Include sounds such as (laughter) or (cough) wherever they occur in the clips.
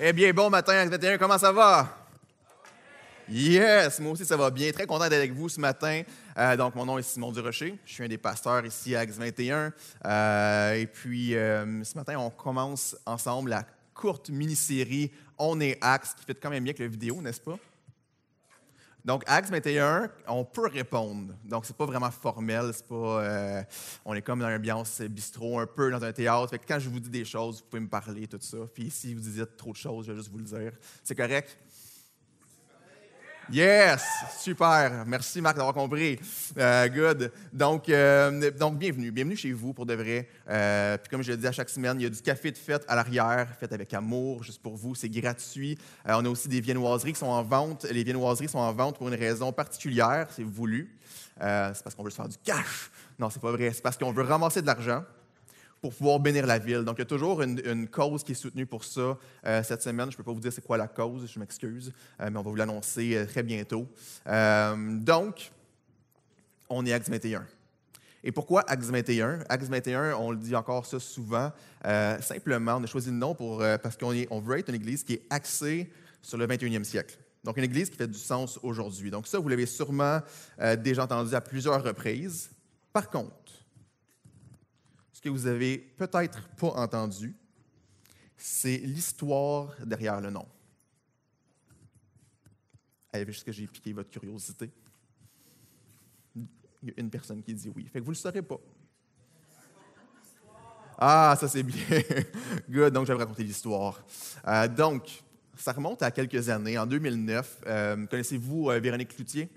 Eh bien, bon matin, 21, comment ça va? Yes, moi aussi ça va bien. Très content d'être avec vous ce matin. Euh, donc, mon nom est Simon Durocher. Je suis un des pasteurs ici à AXE 21 euh, et puis, euh, ce matin, on commence ensemble la courte mini-série On est Axe, qui fait quand même bien que la vidéo, n'est-ce pas? Donc, AXE 21, on peut répondre. Donc, c'est pas vraiment formel, c'est pas. Euh, on est comme dans une ambiance bistrot, un peu dans un théâtre. Fait quand je vous dis des choses, vous pouvez me parler, tout ça. Puis si vous dites trop de choses, je vais juste vous le dire. C'est correct. Yes! Super! Merci Marc d'avoir compris. Euh, good. Donc, euh, donc, bienvenue. Bienvenue chez vous pour de vrai. Euh, puis comme je le dis à chaque semaine, il y a du café de fête à l'arrière, fait avec amour, juste pour vous. C'est gratuit. on a aussi des viennoiseries qui sont en vente. Les viennoiseries sont en vente pour une raison particulière, c'est voulu. c'est parce qu'on veut se faire du cash. Non, c'est pas vrai. C'est parce qu'on veut ramasser de l'argent pour pouvoir bénir la ville. Donc, il y a toujours une, cause qui est soutenue pour ça. Euh, cette semaine, je ne peux pas vous dire c'est quoi la cause, je m'excuse, euh, mais on va vous l'annoncer euh, très bientôt. donc, on est Acts 21. Et pourquoi Acts 21? Acts 21, on le dit encore ça souvent, simplement, on a choisi le nom pour, parce qu'on on veut être une église qui est axée sur le 21e siècle. Donc, une église qui fait du sens aujourd'hui. Donc, ça, vous l'avez sûrement déjà entendu à plusieurs reprises. Par contre, ce que vous avez peut-être pas entendu, c'est l'histoire derrière le nom. Est-ce que j'ai piqué votre curiosité? Il y a une personne qui dit oui. Fait que vous ne le saurez pas. Ah, ça c'est bien. (laughs) Good, donc je vais raconter l'histoire. Euh, donc, ça remonte à quelques années, en 2009. Euh, connaissez-vous euh, Véronique Cloutier?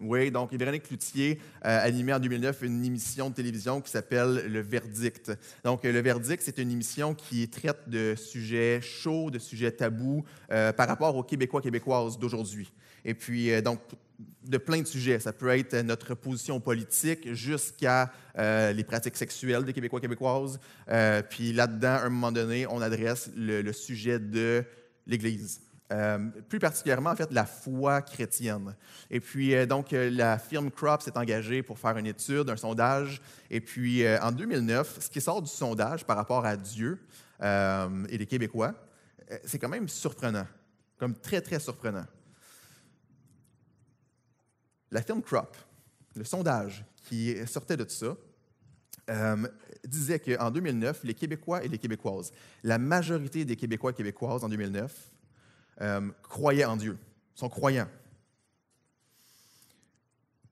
Oui, donc Véronique Cloutier a euh, animait en 2009 une émission de télévision qui s'appelle Le Verdict. Donc, euh, Le Verdict, c'est une émission qui traite de sujets chauds, de sujets tabous euh, par rapport aux Québécois, Québécoises d'aujourd'hui. Et puis, donc, de plein de sujets. Ça peut être notre position politique jusqu'à les pratiques sexuelles des Québécois, Québécoises. puis là-dedans, à un moment donné, on adresse le sujet de l'Église. Euh, plus particulièrement en fait la foi chrétienne. Et puis euh, donc euh, la firme Crop s'est engagée pour faire une étude, un sondage. Et puis en 2009, ce qui sort du sondage par rapport à Dieu et les Québécois, c'est quand même surprenant, comme très très surprenant. La firme Crop, le sondage qui sortait de tout ça. disait qu'en 2009, les Québécois et les Québécoises, la majorité des Québécois et Québécoises en 2009 euh, croyaient en Dieu, sont croyants.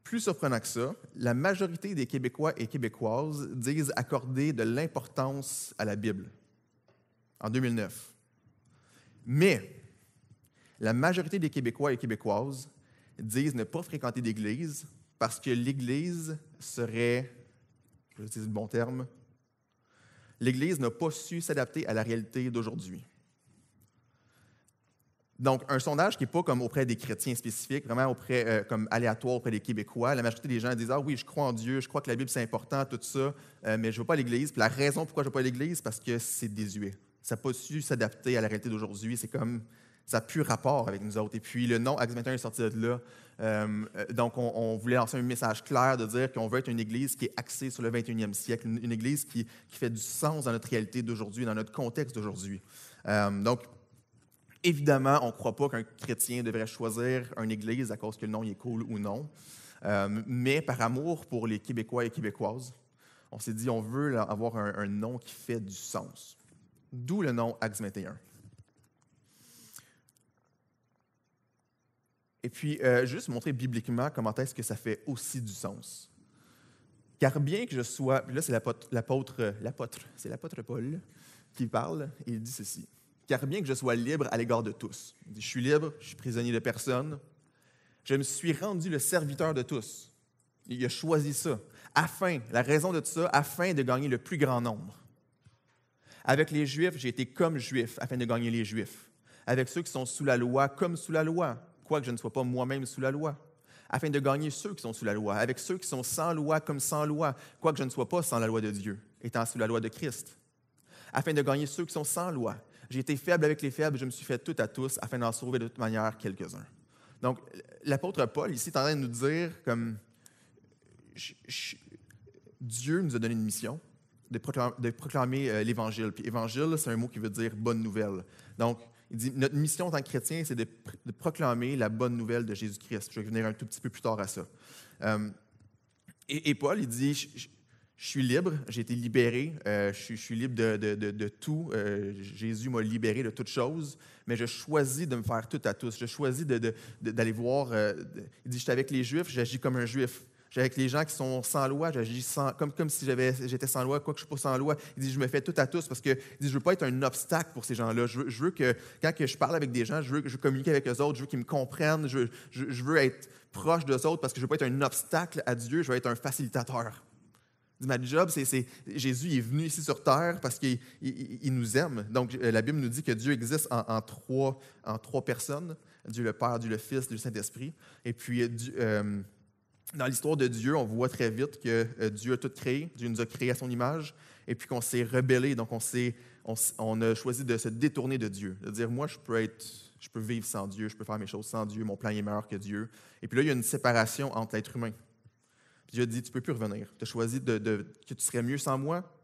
Plus surprenant que ça, la majorité des Québécois et Québécoises disent accorder de l'importance à la Bible en 2009. Mais la majorité des Québécois et Québécoises disent ne pas fréquenter d'église parce que l'Église serait, je le bon terme, l'Église n'a pas su s'adapter à la réalité d'aujourd'hui. Donc, un sondage qui n'est pas comme auprès des chrétiens spécifiques, vraiment auprès, euh, comme aléatoire auprès des Québécois. La majorité des gens disent Ah oui, je crois en Dieu, je crois que la Bible c'est important, tout ça, euh, mais je ne veux pas à l'Église. la raison pourquoi je ne veux pas à l'Église, parce que c'est désuet. Ça n'a pas su s'adapter à la réalité d'aujourd'hui. C'est comme ça n'a plus rapport avec nous autres. Et puis le nom Acts 21 est sorti de là. Euh, donc, on, voulait lancer un message clair de dire qu'on veut être une Église qui est axée sur le 21e siècle, une, Église qui, qui, fait du sens dans notre réalité d'aujourd'hui, dans notre contexte d'aujourd'hui. donc, Évidemment, on ne croit pas qu'un chrétien devrait choisir une église à cause que le nom est cool ou non. Euh, mais par amour pour les Québécois et Québécoises, on s'est dit on veut avoir un, nom qui fait du sens. D'où le nom AXE 21. Et puis, euh, juste montrer bibliquement comment est-ce que ça fait aussi du sens. Car bien que je sois, là c'est l'apôtre, l'apôtre, c'est l'apôtre Paul qui parle, et il dit ceci car bien que je sois libre à l'égard de tous, je suis libre, je suis prisonnier de personne, je me suis rendu le serviteur de tous. Il a choisi ça, afin, la raison de tout ça, afin de gagner le plus grand nombre. Avec les Juifs, j'ai été comme Juif, afin de gagner les Juifs. Avec ceux qui sont sous la loi, comme sous la loi, quoique je ne sois pas moi-même sous la loi, afin de gagner ceux qui sont sous la loi. Avec ceux qui sont sans loi, comme sans loi, quoique je ne sois pas sans la loi de Dieu, étant sous la loi de Christ. Afin de gagner ceux qui sont sans loi, j'ai été faible avec les faibles, je me suis fait tout à tous afin d'en sauver de toute manière quelques-uns. Donc, l'apôtre Paul, ici, est en train de nous dire comme Dieu nous a donné une mission de proclamer, euh, l'Évangile. Puis évangile, c'est un mot qui veut dire bonne nouvelle. Donc, il dit, notre mission en tant que chrétien, c'est de, proclamer la bonne nouvelle de Jésus-Christ. Je vais venir un tout petit peu plus tard à ça. Euh, et, Paul, il dit, je suis libre, j'ai été libéré, euh, je, suis, libre de, tout. Euh, Jésus m'a libéré de toute chose, mais je choisis de me faire tout à tous. Je choisis d'aller voir. Euh, il dit Je suis avec les Juifs, j'agis comme un Juif. J'ai avec les gens qui sont sans loi, j'agis comme, comme si j'étais sans loi, quoi que je suis pas sans loi. Il dit Je me fais tout à tous parce que il dit, je veux pas être un obstacle pour ces gens-là. Je, veux, que, quand que je parle avec des gens, je veux, que je communique communiquer avec eux autres, je veux qu'ils me comprennent, je, veux être proche d'eux autres parce que je veux pas être un obstacle à Dieu, je veux être un facilitateur. Ma job, c'est Jésus est venu ici sur terre parce qu'il nous aime. Donc, euh, la Bible nous dit que Dieu existe en, trois, personnes Dieu le Père, Dieu le Fils, Dieu le Saint-Esprit. Et puis, euh, euh, dans l'histoire de Dieu, on voit très vite que Dieu a tout créé, Dieu nous a créé à son image, et puis qu'on s'est rebellé, donc on, on, a choisi de se détourner de Dieu, de dire moi je peux être, je peux vivre sans Dieu, je peux faire mes choses sans Dieu, mon plan est meilleur que Dieu. Et puis là, il y a une séparation entre l'être humain Dieu a dit, tu peux plus revenir. Tu as choisi de, que tu serais mieux sans moi,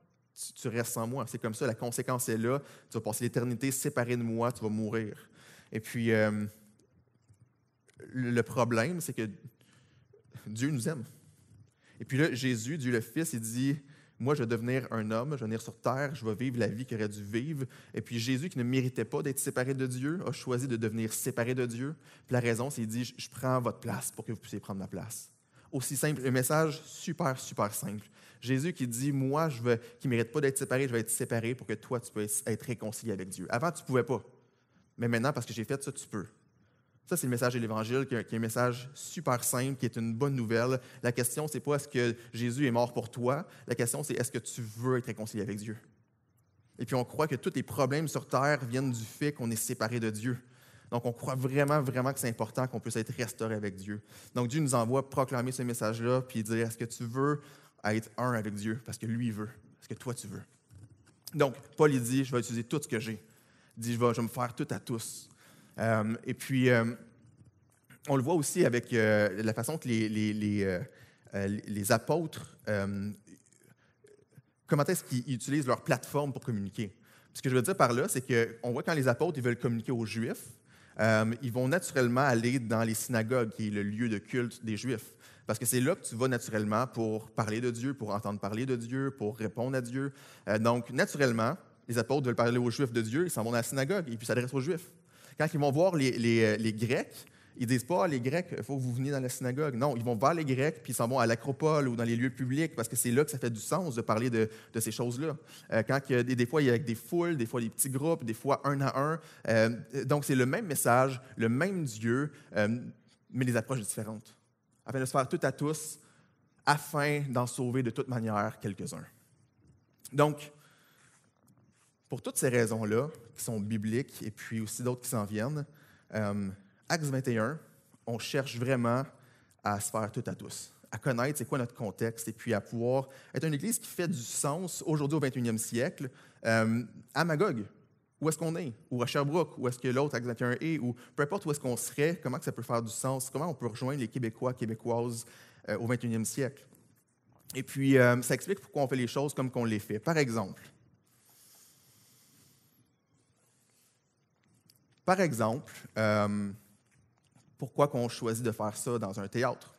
tu, restes sans moi. C'est comme ça, la conséquence est là. Tu vas passer l'éternité séparé de moi, tu vas mourir. Et puis, euh, le problème, c'est que Dieu nous aime. Et puis là, Jésus, Dieu le Fils, il dit, moi, je vais devenir un homme, je vais venir sur terre, je vais vivre la vie qu'il aurait dû vivre. Et puis Jésus, qui ne méritait pas d'être séparé de Dieu, a choisi de devenir séparé de Dieu. la raison, c'est qu'il dit, je prends votre place pour que vous puissiez prendre ma place aussi simple, un message super, super simple. Jésus qui dit, moi, je qui ne mérite pas d'être séparé, je vais être séparé pour que toi, tu puisses être réconcilié avec Dieu. Avant, tu ne pouvais pas. Mais maintenant, parce que j'ai fait ça, tu peux. Ça, c'est le message de l'Évangile, qui est un message super simple, qui est une bonne nouvelle. La question, c'est pas est-ce que Jésus est mort pour toi. La question, c'est est-ce que tu veux être réconcilié avec Dieu. Et puis, on croit que tous les problèmes sur terre viennent du fait qu'on est séparé de Dieu. Donc, on croit vraiment, vraiment que c'est important qu'on puisse être restauré avec Dieu. Donc, Dieu nous envoie proclamer ce message-là, puis dire, est-ce que tu veux être un avec Dieu? Parce que lui, veut. Est-ce que toi, tu veux? Donc, Paul, il dit, je vais utiliser tout ce que j'ai. Il dit, je vais, me faire tout à tous. Euh, et puis, euh, on le voit aussi avec euh, la façon que les, les apôtres, comment est-ce qu'ils utilisent leur plateforme pour communiquer. Ce que je veux dire par là, c'est qu'on voit quand les apôtres ils veulent communiquer aux Juifs, euh, ils vont naturellement aller dans les synagogues, qui est le lieu de culte des Juifs. Parce que c'est là que tu vas naturellement pour parler de Dieu, pour entendre parler de Dieu, pour répondre à Dieu. Euh, donc, naturellement, les apôtres veulent parler aux Juifs de Dieu, ils s'en vont à la synagogue et puis s'adressent aux Juifs. Quand ils vont voir les euh, Grecs, ils disent pas, ah, les Grecs, il faut que vous veniez dans la synagogue. Non, ils vont vers les Grecs, puis ils s'en vont à l'acropole ou dans les lieux publics, parce que c'est là que ça fait du sens de parler de, ces choses-là. Euh, quand des, fois, il y a des foules, des fois des petits groupes, des fois un à un. Euh, donc, c'est le même message, le même Dieu, euh, mais les approches différentes, afin de se faire tout à tous, afin d'en sauver de toute manière quelques-uns. Donc, pour toutes ces raisons-là, qui sont bibliques et puis aussi d'autres qui s'en viennent, AXE 21, on cherche vraiment à se faire tout à tous, à connaître c'est quoi notre contexte et puis à pouvoir être une Église qui fait du sens aujourd'hui au 21e siècle euh, à Magog. Où est-ce qu'on est? Ou à Sherbrooke? Où est-ce que l'autre AXE 21 est? Ou peu importe où est-ce qu'on serait, comment ça peut faire du sens? Comment on peut rejoindre les Québécois, Québécoises euh, au 21e siècle? Et puis, euh, ça explique pourquoi on fait les choses comme qu'on les fait. Par exemple, par exemple, pourquoi qu'on choisit de faire ça dans un théâtre?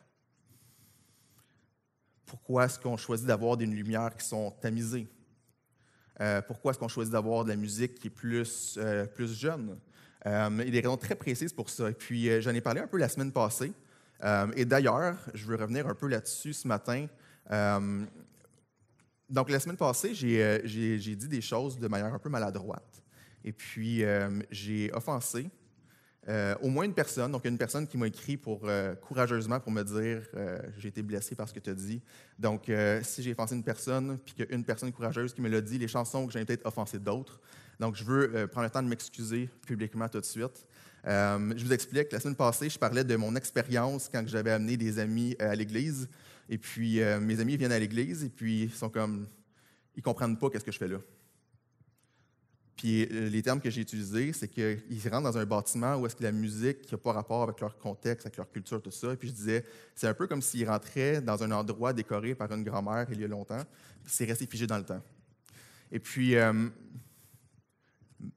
Pourquoi est-ce qu'on choisit d'avoir des lumières qui sont tamisées? Euh, pourquoi est-ce qu'on choisit d'avoir de la musique qui est plus, euh, plus jeune? il y a des raisons très précises pour ça. Et puis, euh, j'en ai parlé un peu la semaine passée. et d'ailleurs, je veux revenir un peu là-dessus ce matin. donc, la semaine passée, j'ai dit des choses de manière un peu maladroite. Et puis, j'ai offensé euh, au moins une personne, donc une personne qui m'a écrit pour, euh, courageusement pour me dire euh, j'ai été blessé par ce que tu as dit. Donc, si j'ai offensé une personne, puis qu'une personne courageuse qui me l'a dit, les chansons que j'ai peut-être offensé d'autres. Donc, je veux prendre le temps de m'excuser publiquement tout de suite. je vous explique, la semaine passée, je parlais de mon expérience quand j'avais amené des amis à l'église. Et puis, mes amis viennent à l'église et puis ils sont comme, ils comprennent pas qu'est-ce que je fais là. Puis euh, les termes que j'ai utilisés, c'est qu'ils rentrent dans un bâtiment où est-ce que la musique qui n'a pas rapport avec leur contexte, avec leur culture, tout ça. Et puis je disais, c'est un peu comme s'ils rentraient dans un endroit décoré par une grand-mère il y a longtemps, puis c'est resté figé dans le temps. Et puis, euh,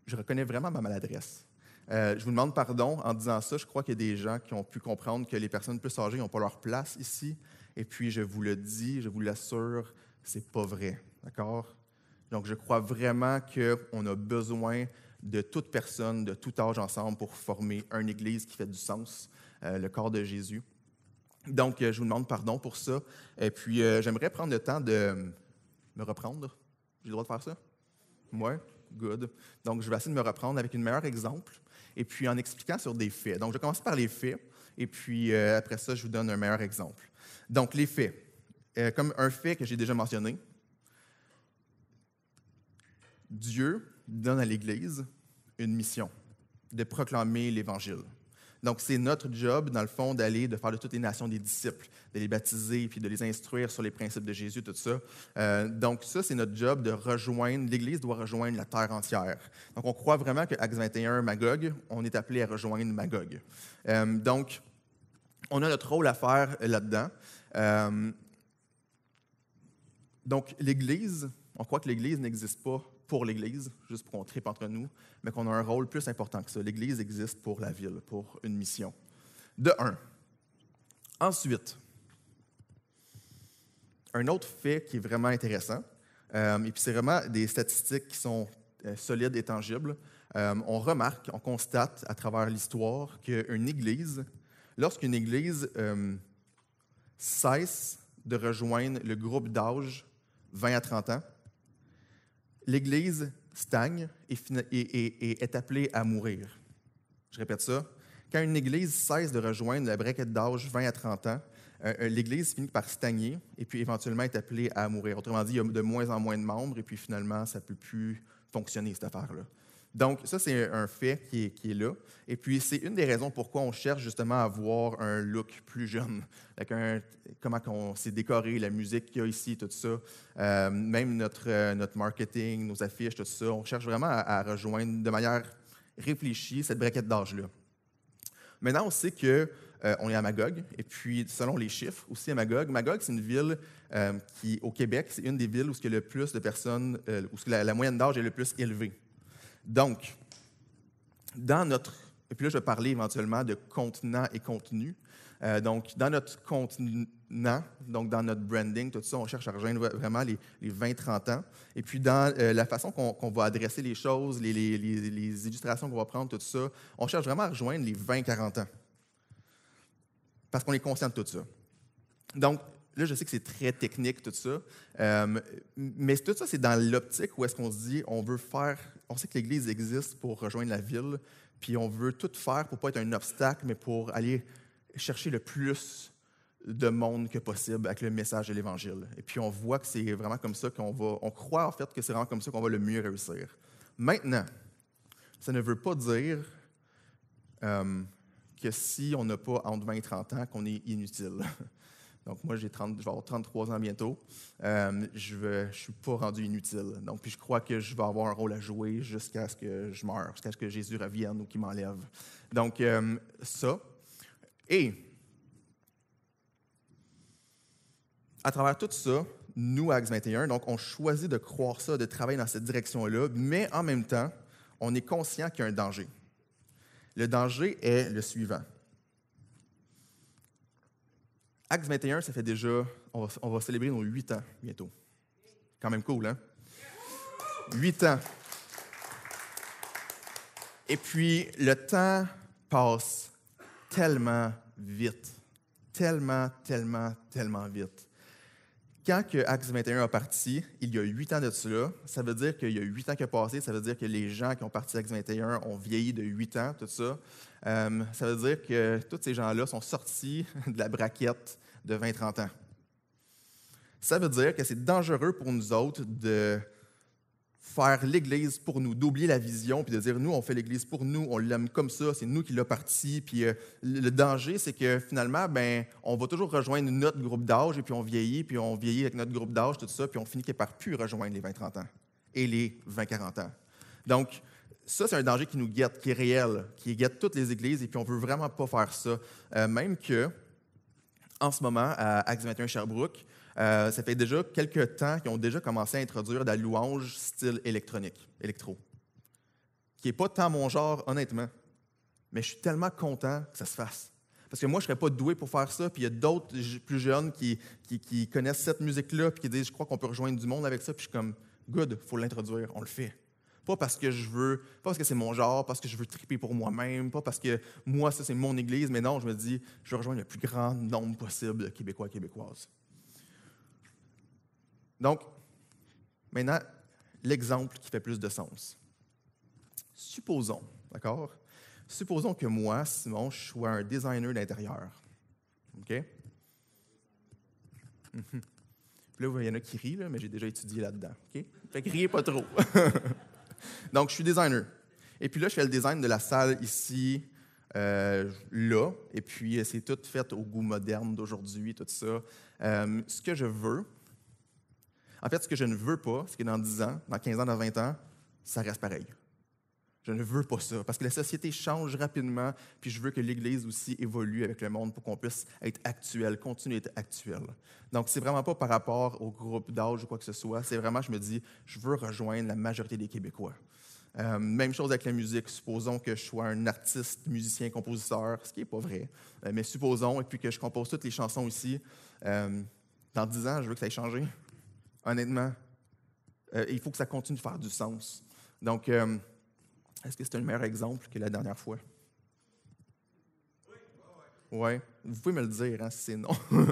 je reconnais vraiment ma maladresse. Euh, je vous demande pardon en disant ça. Je crois qu'il y a des gens qui ont pu comprendre que les personnes plus âgées n'ont pas leur place ici. Et puis, je vous le dis, je vous l'assure, c'est pas vrai. D'accord? Donc, je crois vraiment qu'on a besoin de toute personne, de tout âge ensemble pour former une Église qui fait du sens, euh, le corps de Jésus. Donc, euh, je vous demande pardon pour ça. Et puis, euh, j'aimerais prendre le temps de me reprendre. J'ai le droit de faire ça? Moi? Good. Donc, je vais essayer de me reprendre avec un meilleur exemple et puis en expliquant sur des faits. Donc, je commence par les faits et puis après ça, je vous donne un meilleur exemple. Donc, les faits. comme un fait que j'ai déjà mentionné, Dieu donne à l'Église une mission de proclamer l'Évangile. Donc, c'est notre job, dans le fond, d'aller, de faire de toutes les nations des disciples, de les baptiser, puis de les instruire sur les principes de Jésus, tout ça. Euh, donc, ça, c'est notre job de rejoindre, l'Église doit rejoindre la terre entière. Donc, on croit vraiment que 21, Magog, on est appelé à rejoindre Magog. Euh, donc, on a notre rôle à faire là-dedans. Euh, donc, l'Église, on croit que l'Église n'existe pas pour l'Église, juste pour qu'on tripe entre nous, mais qu'on a un rôle plus important que ça. L'Église existe pour la ville, pour une mission. De un. Ensuite, un autre fait qui est vraiment intéressant, euh, et puis c'est vraiment des statistiques qui sont euh, solides et tangibles, euh, on remarque, on constate à travers l'histoire qu'une Église, lorsqu'une Église cesse de rejoindre le groupe d'âge 20 à 30 ans, l'Église stagne et, est appelée à mourir. Je répète ça. Quand une Église cesse de rejoindre la braquette d'âge 20 à 30 ans, euh, euh, l'Église finit par stagner et puis éventuellement est appelée à mourir. Autrement dit, il y a de moins en moins de membres et puis finalement, ça ne peut plus fonctionner, cette affaire-là. Donc, ça, c'est un fait qui est, là. Et puis, c'est une des raisons pourquoi on cherche justement à avoir un look plus jeune. (laughs) comment on s'est décoré, la musique qu'il y a ici, tout ça. Euh, même euh, notre, marketing, nos affiches, tout ça. On cherche vraiment à, rejoindre de manière réfléchie cette braquette d'âge-là. Maintenant, on sait qu'on euh, est à Magog. Et puis, selon les chiffres, aussi à Magog, Magog, c'est une ville qui, au Québec, c'est une des villes où le plus de personnes, où la, la moyenne d'âge est le plus élevée. Donc, dans notre, et puis là je vais parler éventuellement de contenant et contenu. Euh, donc, dans notre contenant, donc dans notre branding, tout ça, on cherche à rejoindre vraiment les, 20-30 ans. Et puis, dans euh, la façon qu'on va adresser les choses, les, les illustrations qu'on va prendre, tout ça, on cherche vraiment à rejoindre les 20-40 ans. Parce qu'on est conscient de tout ça. Donc, Là, je sais que c'est très technique, tout ça. Euh, mais tout ça, c'est dans l'optique où est-ce qu'on se dit, on veut faire. On sait que l'Église existe pour rejoindre la ville, puis on veut tout faire pour pas être un obstacle, mais pour aller chercher le plus de monde que possible avec le message de l'Évangile. Et puis on voit que c'est vraiment comme ça qu'on va. On croit en fait que c'est vraiment comme ça qu'on va le mieux réussir. Maintenant, ça ne veut pas dire euh, que si on n'a pas entre 20 et 30 ans, qu'on est inutile. (laughs) Donc, moi, j'ai je vais avoir 33 ans bientôt. Euh, je ne suis pas rendu inutile. Donc, je crois que je vais avoir un rôle à jouer jusqu'à ce que je meure, jusqu'à ce que Jésus revienne ou qu'il m'enlève. Donc, euh, ça. Et à travers tout ça, nous, à 21, donc on choisit de croire ça, de travailler dans cette direction-là, mais en même temps, on est conscient qu'il y a un danger. Le danger est le suivant. AXE 21, ça fait déjà, on va, célébrer nos huit ans bientôt. Quand même cool, hein? Huit ans. Et puis, le temps passe tellement vite. Tellement, tellement, tellement vite. Quand que 21 a parti, il y a huit ans de cela, ça veut dire qu'il y a huit ans qui ont passé, ça veut dire que les gens qui ont parti AXE 21 ont vieilli de huit ans, tout ça. Euh, ça veut dire que tous ces gens-là sont sortis (laughs) de la braquette de 20-30 ans. Ça veut dire que c'est dangereux pour nous autres de faire l'Église pour nous, d'oublier la vision, puis de dire, nous, on fait l'Église pour nous, on l'aime comme ça, c'est nous qui l'a parti. Puis euh, le danger, c'est que finalement, ben, on va toujours rejoindre notre groupe d'âge, et puis on vieillit, puis on vieillit avec notre groupe d'âge, tout ça, puis on finit par plus rejoindre les 20-30 ans et les 20-40 ans. Donc, ça, c'est un danger qui nous guette, qui est réel, qui guette toutes les églises, et puis on ne veut vraiment pas faire ça. Euh, même que en ce moment à Axe 21 Sherbrooke. Euh, ça fait déjà quelques temps qu'ils ont déjà commencé à introduire de la louange style électronique, électro, qui n'est pas tant mon genre, honnêtement. Mais je suis tellement content que ça se fasse. Parce que moi, je ne serais pas doué pour faire ça. Puis il y a d'autres plus jeunes qui, connaissent cette musique-là, puis qui disent, je crois qu'on peut rejoindre du monde avec ça. Puis je suis comme, good, il faut l'introduire, on le fait. Pas parce que je veux, pas parce que c'est mon genre, parce que je veux triper pour moi-même, pas parce que moi, ça, c'est mon Église, mais non, je me dis, je veux rejoindre le plus grand nombre possible de Québécois et Québécoises. Donc, maintenant, l'exemple qui fait plus de sens. Supposons, d'accord? Supposons que moi, Simon, je sois un designer d'intérieur. OK? (laughs) là, il y en a qui rient, mais j'ai déjà étudié là-dedans. OK? Fait riez pas trop. (laughs) Donc, je suis designer. Et puis là, je fais le design de la salle ici, euh, là. Et puis, euh, c'est tout fait au goût moderne d'aujourd'hui, tout ça. Euh, ce que je veux, en fait, ce que je ne veux pas, c'est que dans 10 ans, dans 15 ans, dans 20 ans, ça reste pareil. Je ne veux pas ça, parce que la société change rapidement, puis je veux que l'Église aussi évolue avec le monde pour qu'on puisse être actuel, continuer d'être actuel. Donc, c'est vraiment pas par rapport au groupe d'âge ou quoi que ce soit, c'est vraiment, je me dis, je veux rejoindre la majorité des Québécois. Euh, même chose avec la musique. Supposons que je sois un artiste, musicien, compositeur, ce qui n'est pas vrai, euh, mais supposons, et puis que je compose toutes les chansons ici. Euh, dans dix ans, je veux que ça ait changé. Honnêtement, il faut que ça continue de faire du sens. Donc, est-ce que c'est un meilleur exemple que la dernière fois? Oui, vous pouvez me le dire hein, si c'est non. (laughs)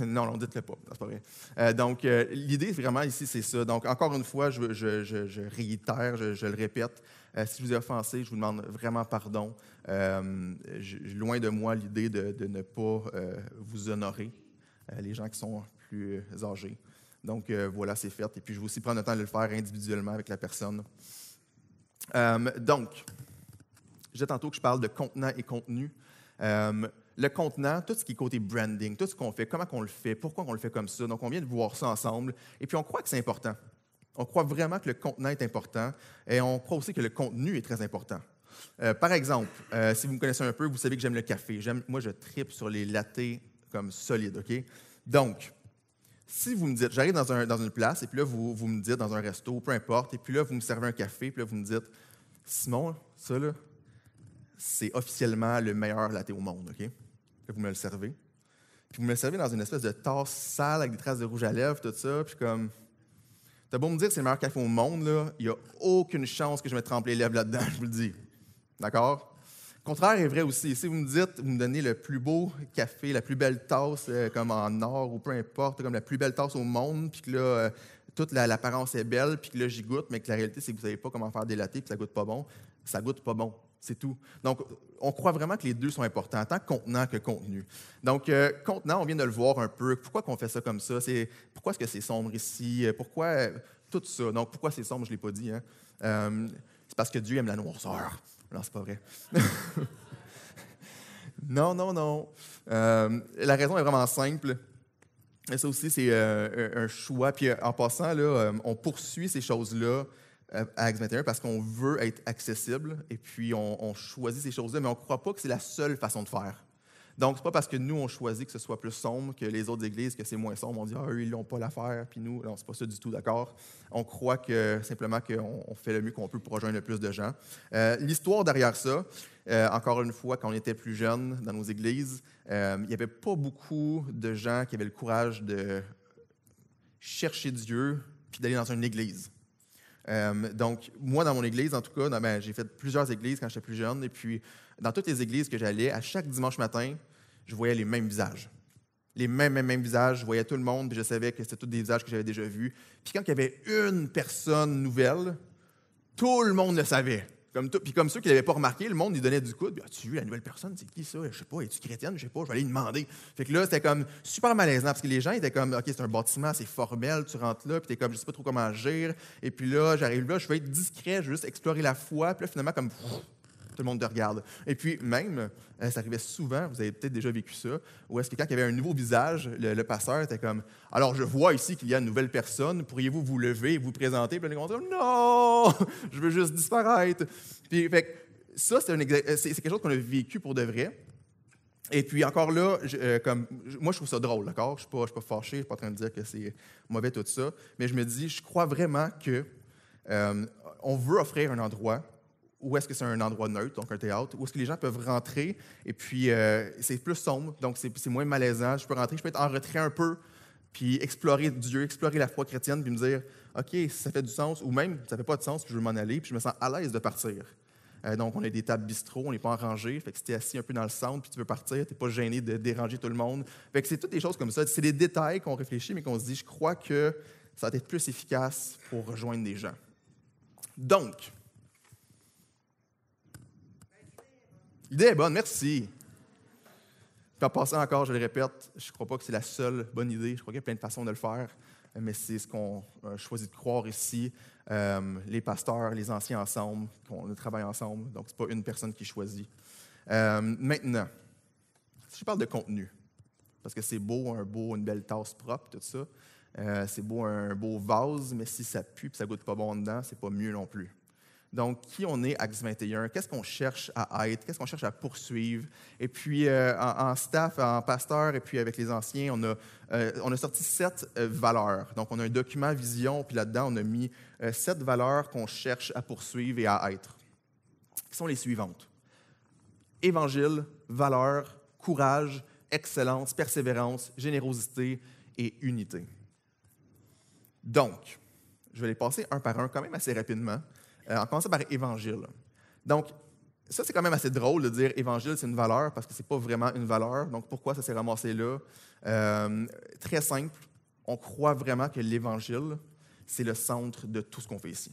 non, non, dites-le pas, c'est pas vrai. Euh, donc, euh, l'idée vraiment ici, c'est ça. Donc, encore une fois, je, réitère, je, le répète. Euh, si je vous ai offensé, je vous demande vraiment pardon. loin de moi l'idée de, de, ne pas vous honorer, les gens qui sont plus âgés. Donc, voilà, c'est fait. Et puis, je vais aussi prendre le temps de le faire individuellement avec la personne. Euh, donc, j'ai tantôt que je parle de contenant et contenu. Euh, le contenant, tout ce qui est côté branding, tout ce qu'on fait, comment on le fait, pourquoi on le fait comme ça. Donc, on vient de voir ça ensemble. Et puis, on croit que c'est important. On croit vraiment que le contenant est important et on croit aussi que le contenu est très important. Euh, par exemple, si vous me connaissez un peu, vous savez que j'aime le café. moi, je tripe sur les latés comme solides, OK? Donc, si vous me dites, j'arrive dans, une place, et puis là, vous, me dites dans un resto, peu importe, et puis là, vous me servez un café, puis là, vous me dites, Simon, ça, là, c'est officiellement le meilleur latte au monde, OK? vous me le servez. Puis vous me le servez dans une espèce de tasse sale avec des traces de rouge à lèvres, tout ça, puis comme. T'as beau me dire que c'est le meilleur café au monde, là, il n'y a aucune chance que je me trempe les lèvres là-dedans, (laughs) je vous le dis. D'accord? contraire est vrai aussi. Si vous me dites, vous me donnez le plus beau café, la plus belle tasse, euh, comme en or ou peu importe, comme la plus belle tasse au monde, puis que là, euh, toute l'apparence est belle, puis que là, j'y goûte, mais que la réalité, c'est que vous ne savez pas comment faire des latés, puis ça goûte pas bon, ça goûte pas bon. C'est tout. Donc, on croit vraiment que les deux sont importants, tant contenant que contenu. Donc, euh, contenant, on vient de le voir un peu. Pourquoi qu'on fait ça comme ça? pourquoi est-ce que c'est sombre ici? Pourquoi tout ça? Donc, pourquoi c'est sombre? Je ne l'ai pas dit. Hein? c'est parce que Dieu aime la noirceur. Non, c'est pas vrai. (laughs) non, non, non. Euh, la raison est vraiment simple. Et ça aussi, c'est euh, un choix. Puis euh, en passant, là, on poursuit ces choses-là à Axe 21 parce qu'on veut être accessible et puis on, on choisit ces choses-là, mais on ne croit pas que c'est la seule façon de faire. Donc, c'est pas parce que nous, on choisit que ce soit plus sombre que les autres églises, que c'est moins sombre. On dit, ah, eux, ils n'ont pas l'affaire, puis nous, non, c'est pas ça du tout, d'accord? On croit que simplement qu'on fait le mieux qu'on peut pour rejoindre le plus de gens. Euh, l'histoire derrière ça, euh, encore une fois, quand on était plus jeune dans nos églises, euh, il n'y avait pas beaucoup de gens qui avaient le courage de chercher Dieu puis d'aller dans une église. donc, moi, dans mon église, en tout cas, ben, j'ai fait plusieurs églises quand j'étais plus jeune. Et puis, dans toutes les églises que j'allais, à chaque dimanche matin, je voyais les mêmes visages. Les mêmes, mêmes, mêmes visages. Je voyais tout le monde, puis je savais que c'était tous des visages que j'avais déjà vus. Puis quand il y avait une personne nouvelle, tout le monde le savait. puis comme ceux qui ne l'avaient pas remarqué, le monde lui donnait du coup. Puis, As-tu ah, vu la nouvelle personne? C'est qui ça? Je ne sais pas, es-tu chrétienne? Je ne sais pas, je vais aller lui demander. Fait que là, c'était comme super malaisant parce que les gens étaient comme OK, c'est un bâtiment, c'est formel, tu rentres là, puis es comme je sais pas trop comment agir. Et puis là, j'arrive là, je vais être discret, juste explorer la foi. Puis là, finalement, comme tout le monde te regarde. Et puis, même, euh, ça arrivait souvent, vous avez peut-être déjà vécu ça, où est-ce que quand il y avait un nouveau visage, le, passeur était comme Alors, je vois ici qu'il y a une nouvelle personne, pourriez-vous vous lever et vous présenter Puis gens disent Non (laughs) Je veux juste disparaître. Puis, fait, ça, euh, c'est quelque chose qu'on a vécu pour de vrai. Et puis encore là, euh, comme, moi je trouve ça drôle, d'accord? Je ne suis, suis, pas fâché, je ne suis pas en train de dire que c'est mauvais tout ça, mais je me dis, je crois vraiment que on veut offrir un endroit où est-ce que c'est un endroit neutre, donc un théâtre, où est-ce que les gens peuvent rentrer, et puis euh, c'est plus sombre, donc c'est moins malaisant. Je peux rentrer, je peux être en retrait un peu, puis explorer Dieu, explorer la foi chrétienne, puis me dire, OK, ça fait du sens, ou même ça fait pas de sens, puis je veux m'en aller, puis je me sens à l'aise de partir. Euh, donc, on a des tables bistrot, on n'est pas en rangée. Fait que si tu es assis un peu dans le centre puis tu veux partir, tu n'es pas gêné de déranger tout le monde. Fait que c'est toutes des choses comme ça. C'est des détails qu'on réfléchit, mais qu'on se dit, je crois que ça va être plus efficace pour rejoindre des gens. Donc, L'idée est bonne, merci. Puis en passant encore, je le répète, je ne crois pas que c'est la seule bonne idée. Je crois qu'il y a plein de façons de le faire, mais c'est ce qu'on euh, choisit de croire ici. Euh, les pasteurs, les anciens ensemble, qu'on travaille ensemble. Donc, ce n'est pas une personne qui choisit. Euh, maintenant, si je parle de contenu, parce que c'est beau, un beau, une belle tasse propre, tout ça. c'est beau, un beau vase, mais si ça pue et ça goûte pas bon dedans, c'est pas mieux non plus. Donc, qui on est, Axe 21, qu'est-ce qu'on cherche à être, qu'est-ce qu'on cherche à poursuivre. Et puis, euh, en, staff, en pasteur, et puis avec les anciens, on a, euh, sorti sept euh, valeurs. Donc, on a un document vision, puis là-dedans, on a mis sept valeurs qu'on cherche à poursuivre et à être, qui sont les suivantes. Évangile, valeur, courage, excellence, persévérance, générosité et unité. Donc, je vais les passer un par un quand même assez rapidement. Euh, on en commençant par évangile. Donc, ça, c'est quand même assez drôle de dire évangile, c'est une valeur, parce que ce n'est pas vraiment une valeur. Donc, pourquoi ça s'est ramassé là? Euh, très simple, on croit vraiment que l'évangile, c'est le centre de tout ce qu'on fait ici.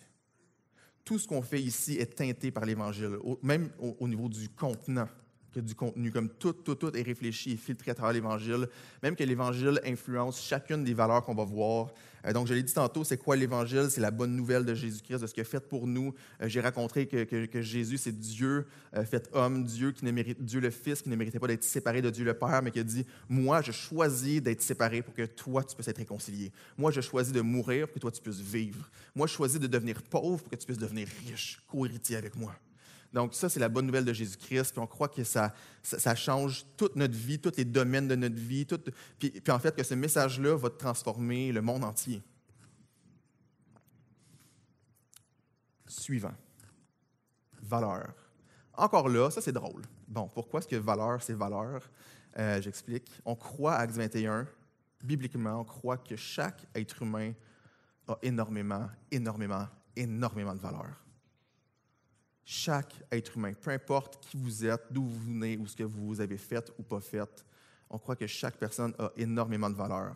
Tout ce qu'on fait ici est teinté par l'évangile, même au, au niveau du contenant que du contenu, comme tout, tout, tout est réfléchi et filtré à travers l'Évangile, même que l'Évangile influence chacune des valeurs qu'on va voir. Euh, donc, je l'ai dit tantôt, c'est quoi l'Évangile? C'est la bonne nouvelle de Jésus-Christ, de ce qu'il a fait pour nous. Euh, j'ai raconté que, Jésus, c'est Dieu euh, fait homme, Dieu, qui ne mérite, Dieu le Fils, qui ne méritait pas d'être séparé de Dieu le Père, mais qui a dit, moi, je choisis d'être séparé pour que toi, tu puisses être réconcilié. Moi, je choisis de mourir pour que toi, tu puisses vivre. Moi, je choisis de devenir pauvre pour que tu puisses devenir riche, co avec moi. Donc ça, c'est la bonne nouvelle de Jésus-Christ. Puis on croit que ça, ça, change toute notre vie, tous les domaines de notre vie. puis, en fait, que ce message-là va transformer le monde entier. Suivant. Valeur. Encore là, ça c'est drôle. Bon, pourquoi est-ce que valeur, c'est valeur? Euh, j'explique. On croit à Acte 21, bibliquement, on croit que chaque être humain a énormément, énormément, énormément de valeur chaque être humain, peu importe qui vous êtes, d'où vous venez ou ce que vous avez fait ou pas fait, on croit que chaque personne a énormément de valeur.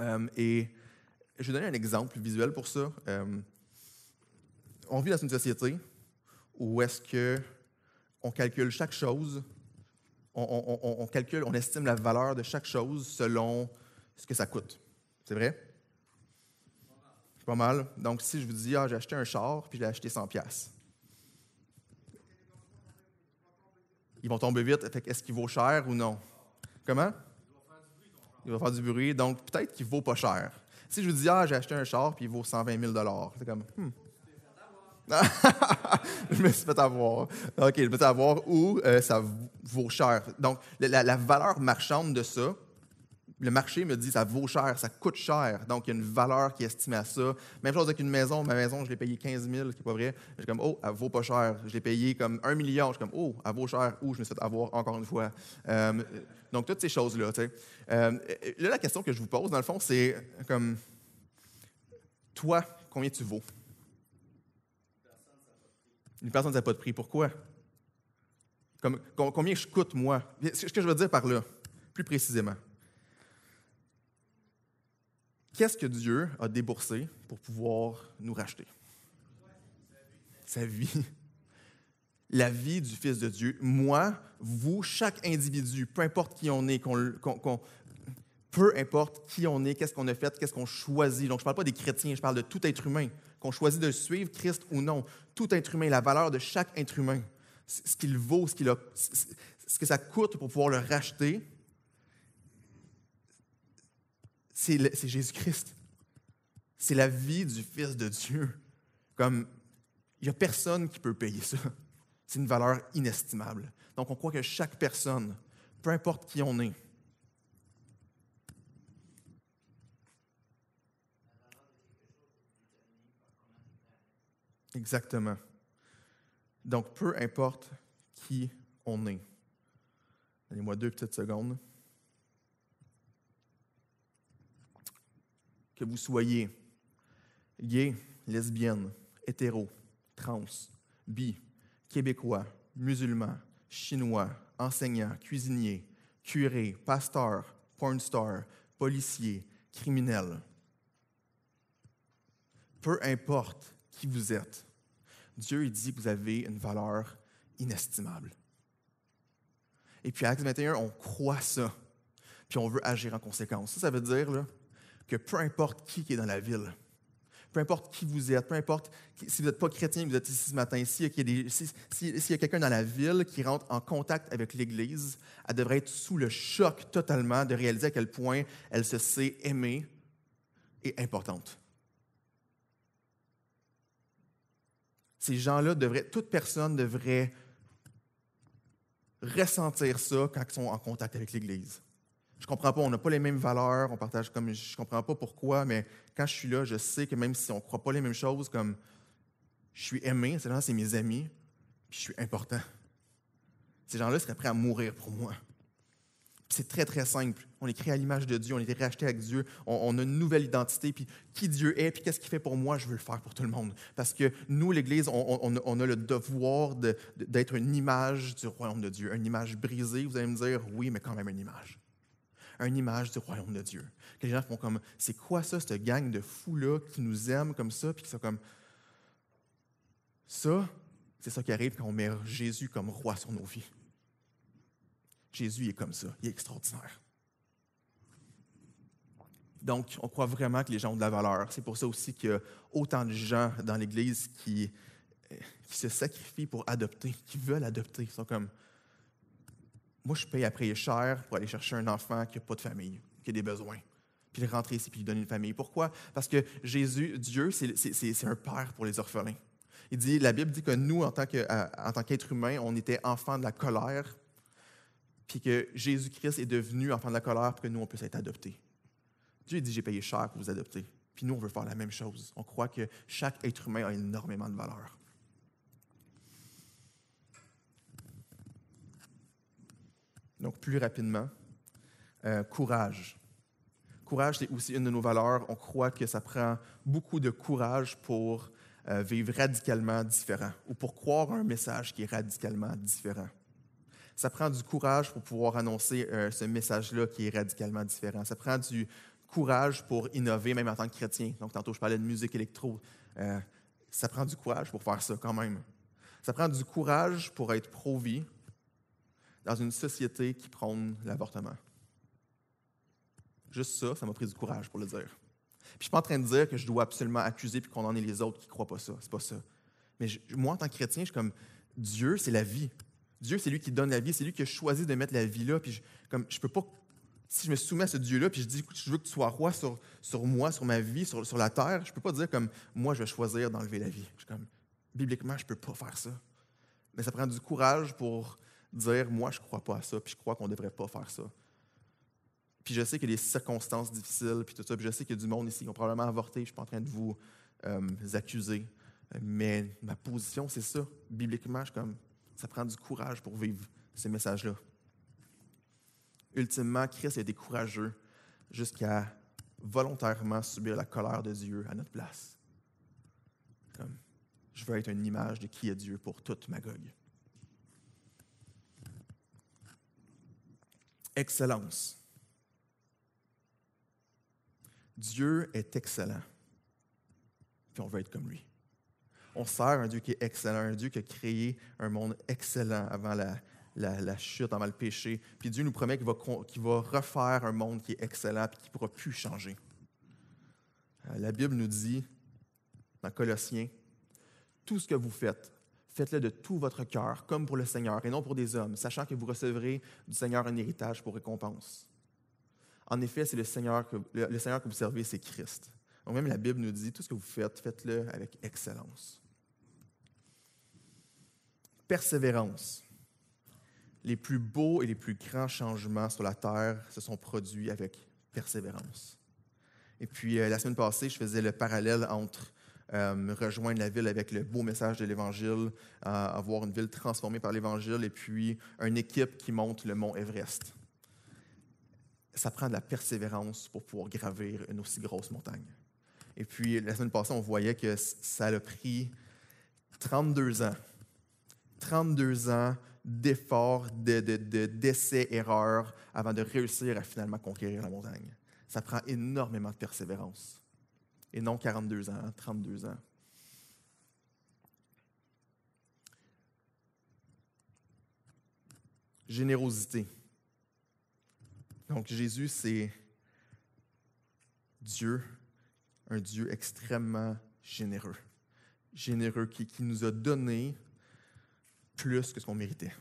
Euh, et je vais donner un exemple visuel pour ça. Euh, on vit dans une société où est-ce que on calcule chaque chose, on, calcule, on estime la valeur de chaque chose selon ce que ça coûte. C'est vrai? Pas mal. Donc, si je vous dis, ah, j'ai acheté un char, puis j'ai acheté 100 pièces ils vont tomber vite. est-ce qu'il vaut cher ou non? Comment? Il va faire du bruit, donc peut-être qu'il vaut pas cher. Si je vous dis, ah, j'ai acheté un char, puis il vaut 120 000 c'est comme, hmm. (laughs) je me suis fait avoir. OK, je me suis fait avoir où euh, ça vaut cher. Donc, la, la valeur marchande de ça, le marché me dit ça vaut cher, ça coûte cher. Donc, il y a une valeur qui est estimée à ça. Même chose avec une maison. Ma maison, je l'ai payée 15 000, ce qui n'est pas vrai. Je suis comme, oh, elle vaut pas cher. Je l'ai payée comme un million. Je suis comme, oh, elle vaut cher. Ou je me suis avoir encore une fois. Euh, donc, toutes ces choses-là. Euh, là, la question que je vous pose, dans le fond, c'est comme, toi, combien tu vaux? Une personne, ça n'a pas de prix. Pourquoi? combien je coûte, moi? Ce que je veux dire par là, plus précisément. Qu'est-ce que Dieu a déboursé pour pouvoir nous racheter? Sa vie. La vie du Fils de Dieu. Moi, vous, chaque individu, peu importe qui on est, peu importe qui on est, qu'est-ce qu'on a fait, qu'est-ce qu'on choisit. Donc, je ne parle pas des chrétiens, je parle de tout être humain, qu'on choisit de suivre Christ ou non. Tout être humain, la valeur de chaque être humain, ce qu'il vaut, ce, qu'il a, ce que ça coûte pour pouvoir le racheter, c'est Jésus-Christ. C'est la vie du Fils de Dieu. Comme, il n'y a personne qui peut payer ça. C'est une valeur inestimable. Donc, on croit que chaque personne, peu importe qui on est, Exactement. Donc, peu importe qui on est. Donnez-moi deux petites secondes. que vous soyez gay, lesbienne, hétéro, trans, bi, québécois, musulman, chinois, enseignant, cuisinier, curé, pasteur, pornstar, policier, criminel. Peu importe qui vous êtes, Dieu il dit que vous avez une valeur inestimable. Et puis à Acte 21, on croit ça, puis on veut agir en conséquence. Ça, ça veut dire, là, que peu importe qui est dans la ville, peu importe qui vous êtes, peu importe si vous n'êtes pas chrétien, vous êtes ici ce matin, s'il y a, si, a quelqu'un dans la ville qui rentre en contact avec l'Église, elle devrait être sous le choc totalement de réaliser à quel point elle se sait aimée et importante. Ces gens-là devraient, toute personne devrait ressentir ça quand ils sont en contact avec l'Église je comprends pas, on n'a pas les mêmes valeurs, on partage comme, je comprends pas pourquoi, mais quand je suis là, je sais que même si on ne croit pas les mêmes choses, comme je suis aimé, ces gens-là, c'est mes amis, puis je suis important. Ces gens-là seraient prêts à mourir pour moi. C'est très, très simple. On est créé à l'image de Dieu, on est été racheté avec Dieu, on, a une nouvelle identité, puis qui Dieu est, puis qu'est-ce qu'il fait pour moi, je veux le faire pour tout le monde. Parce que nous, l'Église, on, a le devoir d'être une image du royaume de Dieu, une image brisée. Vous allez me dire, oui, mais quand même une image une image du royaume de Dieu. Que Les gens font comme, c'est quoi ça, cette gang de fous-là qui nous aiment comme ça, puis qui sont comme, ça, c'est ça qui arrive quand on met Jésus comme roi sur nos vies. Jésus est comme ça, il est extraordinaire. Donc, on croit vraiment que les gens ont de la valeur. C'est pour ça aussi qu'il y a autant de gens dans l'Église qui, qui se sacrifient pour adopter, qui veulent adopter. Ils sont comme, moi, je paye à payer cher pour aller chercher un enfant qui n'a pas de famille, qui a des besoins, puis le rentrer ici, puis lui donner une famille. Pourquoi? Parce que Jésus, Dieu, c'est un père pour les orphelins. dit, la Bible dit que nous, euh, en tant qu'êtres humains, on était enfants de la colère, puis que Jésus-Christ est devenu enfant de la colère pour que nous, on puisse être adoptés. Dieu dit, j'ai payé cher pour vous adopter. Puis nous, on veut faire la même chose. On croit que chaque être humain a énormément de valeur. donc plus rapidement. Euh, courage. Courage, c'est aussi une de nos valeurs. On croit que ça prend beaucoup de courage pour euh, vivre radicalement différent ou pour croire un message qui est radicalement différent. Ça prend du courage pour pouvoir annoncer euh, ce message-là qui est radicalement différent. Ça prend du courage pour innover, même en tant que chrétien. Donc, tantôt, je parlais de musique électro. ça prend du courage pour faire ça quand même. Ça prend du courage pour être pro-vie, dans une société qui prône l'avortement. Juste ça, ça m'a pris du courage pour le dire. Puis je suis pas en train de dire que je dois absolument accuser puis condamner les autres qui ne croient pas ça. C'est pas ça. Mais moi, en tant que chrétien, je suis comme Dieu, c'est la vie. Dieu, c'est lui qui donne la vie. C'est lui qui a choisi de mettre la vie là. Puis comme je peux pas. Si je me soumets à ce Dieu-là, puis je dis, écoute, je veux que tu sois roi sur, sur moi, sur ma vie, sur, sur la terre, je peux pas dire comme moi, je vais choisir d'enlever la vie. Je suis comme bibliquement, je peux pas faire ça. Mais ça prend du courage pour dire Moi, je ne crois pas à ça, puis je crois qu'on ne devrait pas faire ça. Puis je sais qu'il y a des circonstances difficiles, puis tout ça, puis je sais qu'il y a du monde ici qui ont probablement avorté, je ne suis pas en train de vous euh, accuser. Mais ma position, c'est ça. Bibliquement, je comme ça prend du courage pour vivre ces messages-là. Ultimement, Christ a été courageux jusqu'à volontairement subir la colère de Dieu à notre place. Comme, je veux être une image de qui est Dieu pour toute ma gueule. Excellence. Dieu est excellent. Puis on veut être comme lui. On sert un Dieu qui est excellent, un Dieu qui a créé un monde excellent avant la, chute, avant le péché. Puis Dieu nous promet qu'il va, va, refaire un monde qui est excellent et qui ne pourra plus changer. Euh, la Bible nous dit, dans Colossiens, tout ce que vous faites, Faites-le de tout votre cœur, comme pour le Seigneur, et non pour des hommes, sachant que vous recevrez du Seigneur un héritage pour récompense. En effet, c'est le Seigneur que, le, Seigneur que vous servez, c'est Christ. même la Bible nous dit, tout ce que vous faites, faites-le avec excellence. Persévérance. Les plus beaux et les plus grands changements sur la terre se sont produits avec persévérance. Et puis, euh, la semaine passée, je faisais le parallèle entre euh, rejoindre la ville avec le beau message de l'Évangile, euh, avoir une ville transformée par l'Évangile et puis une équipe qui monte le mont Everest. Ça prend de la persévérance pour pouvoir gravir une aussi grosse montagne. Et puis, la semaine passée, on voyait que ça a pris 32 ans. 32 ans d'efforts, d'essais, de, erreurs avant de réussir à finalement conquérir la montagne. Ça prend énormément de persévérance et non 42 ans, 32 ans. Générosité. Donc Jésus, c'est Dieu, un Dieu extrêmement généreux. Généreux qui, nous a donné plus que ce qu'on méritait.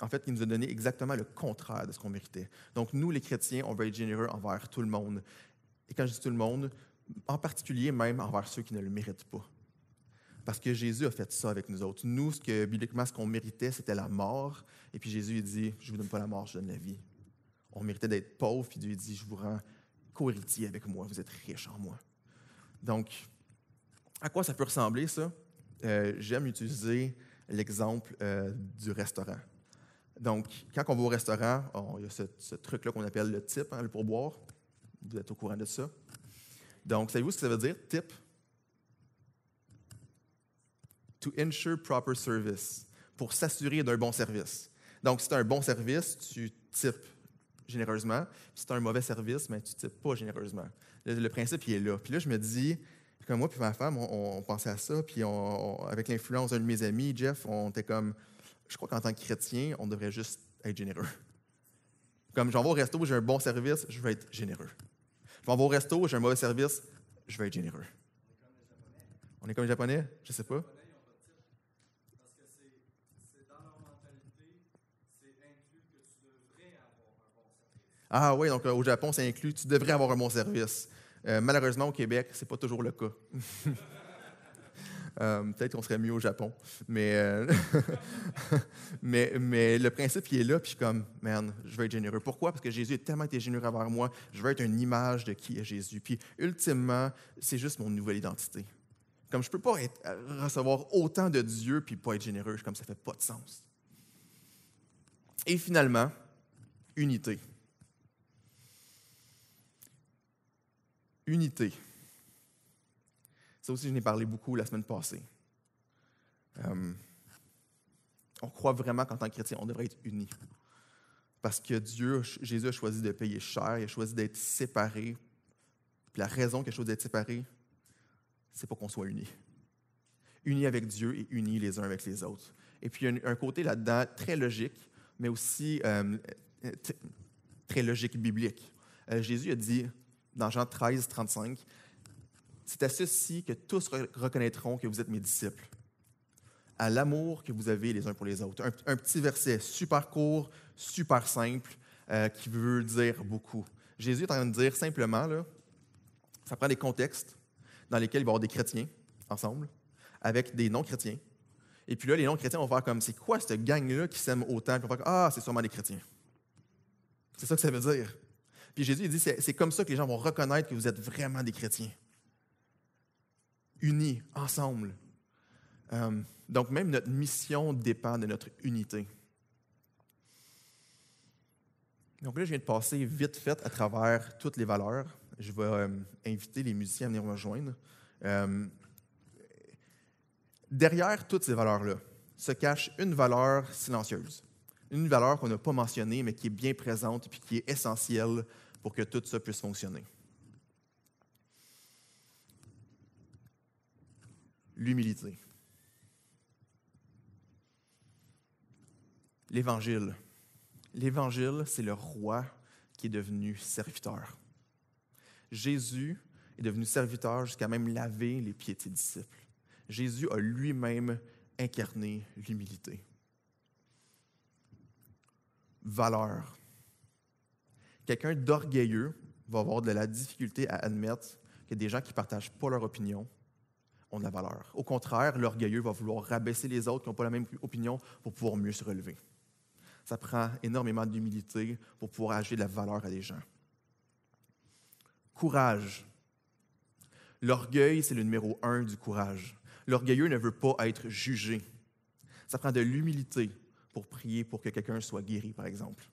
En fait, il nous a donné exactement le contraire de ce qu'on méritait. Donc nous, les chrétiens, on veut être généreux envers tout le monde. Et quand je dis tout le monde, en particulier même envers ceux qui ne le méritent pas. Parce que Jésus a fait ça avec nous autres. Nous, ce que bibliquement, ce qu'on méritait, c'était la mort. Et puis Jésus, il dit, je ne vous donne pas la mort, je donne la vie. On méritait d'être pauvre, puis Dieu il dit, je vous rends co avec moi, vous êtes riche en moi. Donc, à quoi ça peut ressembler, ça? Euh, j'aime utiliser l'exemple euh, du restaurant. Donc, quand on va au restaurant, oh, il y a ce, truc-là qu'on appelle le type, hein, le pourboire. Vous êtes au courant de ça. Donc, savez-vous ce que ça veut dire, tip? To ensure proper service, pour s'assurer d'un bon service. Donc, si tu as un bon service, tu types généreusement. Si tu as un mauvais service, mais ben, tu types pas généreusement. Le, principe, il est là. Puis là, je me dis, comme moi puis ma femme, on, pensait à ça, puis avec l'influence d'un de mes amis, Jeff, on était comme, je crois qu'en tant que chrétien, on devrait juste être généreux. Comme j'en vais au resto, j'ai un bon service, je vais être généreux. Je vais au resto, j'ai un mauvais service, je vais être généreux. On est comme les Japonais? Je sais pas. Ah oui, donc euh, au Japon, c'est inclus, tu devrais avoir un bon service. Euh, malheureusement, au Québec, ce n'est pas toujours le cas. (laughs) Euh, peut-être qu'on serait mieux au Japon. Euh, (laughs) mais, mais, le principe, il est là. Puis je comme, man, je veux être généreux. Pourquoi? Parce que Jésus a tellement été généreux envers moi. Je veux être une image de qui est Jésus. Puis ultimement, c'est juste mon nouvelle identité. Comme je ne peux pas euh, recevoir autant de Dieu puis pas être généreux. comme, ça fait pas de sens. Et finalement, unité. Unité. Ça aussi, je n'ai parlé beaucoup la semaine passée. Euh, on croit vraiment qu'en tant que chrétien, on devrait être unis. Parce que Dieu, Jésus a choisi de payer cher, il a choisi d'être séparé. la raison qu'il a choisi d'être séparé, c'est pour qu'on soit unis. Unis avec Dieu et unis les uns avec les autres. Et puis, il y a un côté là-dedans très logique, mais aussi euh, très logique biblique. Euh, Jésus a dit, dans Jean 13, 35, c'est à ceci que tous reconnaîtront que vous êtes mes disciples, à l'amour que vous avez les uns pour les autres. Un, petit verset super court, super simple, euh, qui veut dire beaucoup. Jésus est en train de dire simplement, ça prend des contextes dans lesquels il va y avoir des chrétiens ensemble, avec des non-chrétiens. Et puis là, les non-chrétiens vont faire comme, c'est quoi cette gang-là qui s'aime autant? ah, c'est sûrement des chrétiens. C'est ça que ça veut dire. Puis Jésus, il dit, c'est comme ça que les gens vont reconnaître que vous êtes vraiment des chrétiens unis ensemble. Euh, donc même notre mission dépend de notre unité. Donc là, je viens de passer vite fait à travers toutes les valeurs. Je vais euh, inviter les musiciens à venir me rejoindre. Euh, derrière toutes ces valeurs-là se cache une valeur silencieuse, une valeur qu'on n'a pas mentionnée, mais qui est bien présente et qui est essentielle pour que tout ça puisse fonctionner. l'humilité. L'Évangile. L'Évangile, c'est le roi qui est devenu serviteur. Jésus est devenu serviteur jusqu'à même laver les pieds des disciples. Jésus a lui-même incarné l'humilité. Valeur. Quelqu'un d'orgueilleux va avoir de la difficulté à admettre que des gens qui ne partagent pas leur opinion de la valeur. Au contraire, l'orgueilleux va vouloir rabaisser les autres qui n'ont pas la même opinion pour pouvoir mieux se relever. Ça prend énormément d'humilité pour pouvoir agir de la valeur à des gens. Courage. L'orgueil, c'est le numéro un du courage. L'orgueilleux ne veut pas être jugé. Ça prend de l'humilité pour prier pour que quelqu'un soit guéri, par exemple.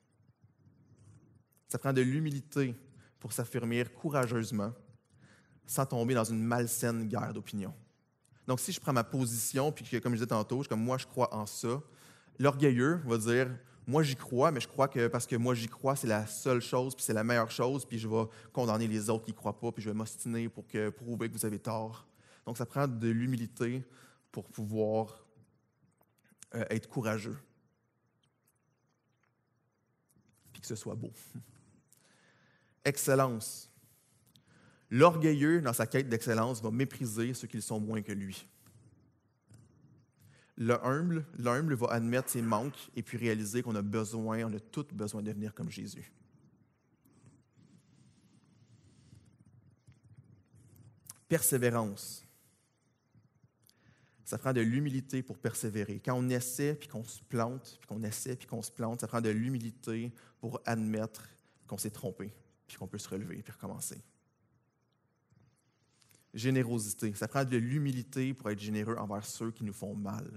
Ça prend de l'humilité pour s'affirmer courageusement sans tomber dans une malsaine guerre d'opinion. Donc, si je prends ma position, puis que, comme je disais tantôt, je, comme moi, je crois en ça, l'orgueilleux va dire Moi, j'y crois, mais je crois que parce que moi, j'y crois, c'est la seule chose, puis c'est la meilleure chose, puis je vais condamner les autres qui ne croient pas, puis je vais m'ostiner pour prouver que vous avez tort. Donc, ça prend de l'humilité pour pouvoir euh, être courageux. Puis que ce soit beau. (laughs) Excellence. L'orgueilleux, dans sa quête d'excellence, va mépriser ceux qui sont moins que lui. Le humble, l'humble va admettre ses manques et puis réaliser qu'on a besoin, on a tout besoin de devenir comme Jésus. Persévérance. Ça prend de l'humilité pour persévérer. Quand on essaie puis qu'on se plante, puis qu'on essaie puis qu'on se plante, ça prend de l'humilité pour admettre qu'on s'est trompé, puis qu'on peut se relever puis recommencer générosité. Ça prend de l'humilité pour être généreux envers ceux qui nous font mal.